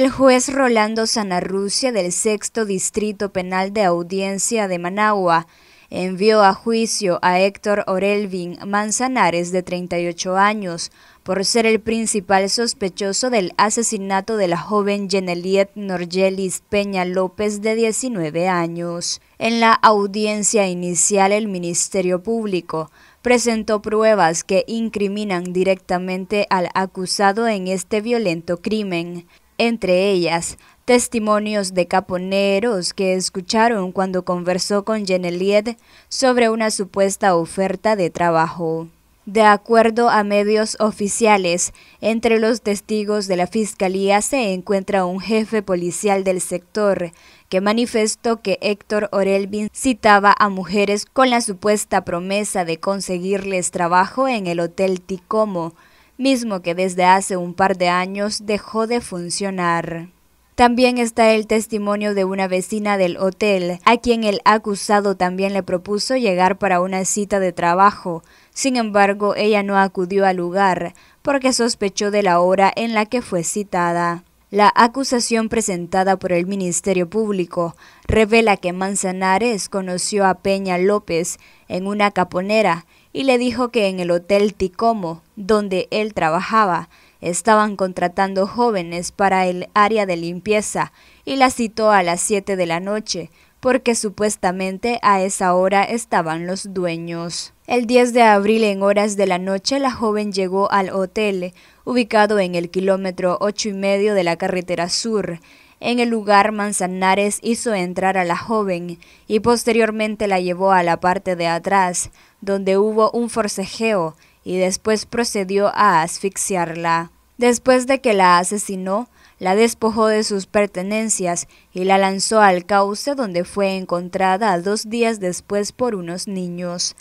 El juez Rolando Sanarrucia del sexto Distrito Penal de Audiencia de Managua envió a juicio a Héctor Orelvin Manzanares, de 38 años, por ser el principal sospechoso del asesinato de la joven Geneliet Norgelis Peña López, de 19 años. En la audiencia inicial, el Ministerio Público presentó pruebas que incriminan directamente al acusado en este violento crimen entre ellas testimonios de caponeros que escucharon cuando conversó con Geneliet sobre una supuesta oferta de trabajo. De acuerdo a medios oficiales, entre los testigos de la Fiscalía se encuentra un jefe policial del sector que manifestó que Héctor Orelvin citaba a mujeres con la supuesta promesa de conseguirles trabajo en el Hotel Ticomo, mismo que desde hace un par de años dejó de funcionar. También está el testimonio de una vecina del hotel, a quien el acusado también le propuso llegar para una cita de trabajo. Sin embargo, ella no acudió al lugar porque sospechó de la hora en la que fue citada. La acusación presentada por el Ministerio Público revela que Manzanares conoció a Peña López en una caponera y le dijo que en el Hotel Ticomo, donde él trabajaba, estaban contratando jóvenes para el área de limpieza y la citó a las siete de la noche porque supuestamente a esa hora estaban los dueños. El 10 de abril en horas de la noche la joven llegó al hotel, ubicado en el kilómetro ocho y medio de la carretera sur. En el lugar Manzanares hizo entrar a la joven y posteriormente la llevó a la parte de atrás, donde hubo un forcejeo y después procedió a asfixiarla. Después de que la asesinó, la despojó de sus pertenencias y la lanzó al cauce donde fue encontrada dos días después por unos niños.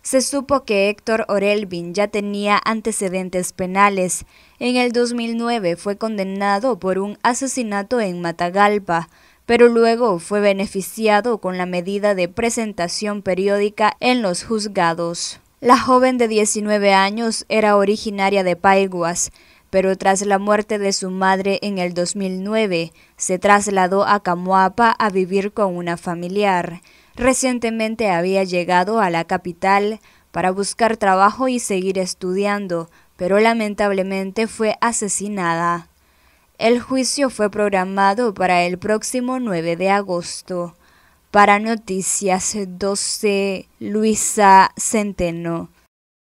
Se supo que Héctor Orelvin ya tenía antecedentes penales. En el 2009 fue condenado por un asesinato en Matagalpa, pero luego fue beneficiado con la medida de presentación periódica en los juzgados. La joven de 19 años era originaria de Paiguas, pero tras la muerte de su madre en el 2009, se trasladó a Camuapa a vivir con una familiar. Recientemente había llegado a la capital para buscar trabajo y seguir estudiando, pero lamentablemente fue asesinada. El juicio fue programado para el próximo 9 de agosto. Para Noticias 12, Luisa Centeno.